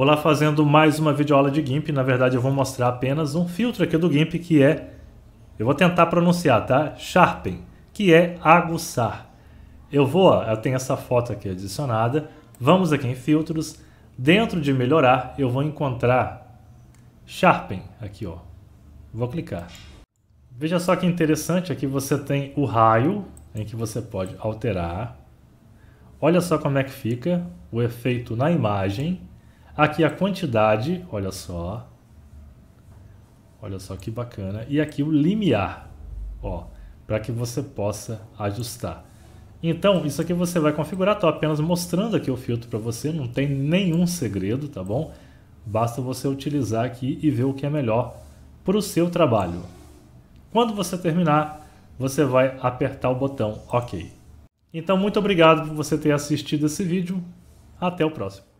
Olá, fazendo mais uma videoaula de GIMP. Na verdade, eu vou mostrar apenas um filtro aqui do GIMP que é, eu vou tentar pronunciar, tá? Sharpen, que é aguçar. Eu vou, ó, eu tenho essa foto aqui adicionada. Vamos aqui em filtros. Dentro de melhorar, eu vou encontrar Sharpen aqui, ó. Vou clicar. Veja só que interessante, aqui você tem o raio em que você pode alterar. Olha só como é que fica o efeito na imagem. Aqui a quantidade, olha só. Olha só que bacana. E aqui o limiar, ó, para que você possa ajustar. Então, isso aqui você vai configurar, estou apenas mostrando aqui o filtro para você, não tem nenhum segredo, tá bom? Basta você utilizar aqui e ver o que é melhor para o seu trabalho. Quando você terminar, você vai apertar o botão OK. Então, muito obrigado por você ter assistido esse vídeo. Até o próximo.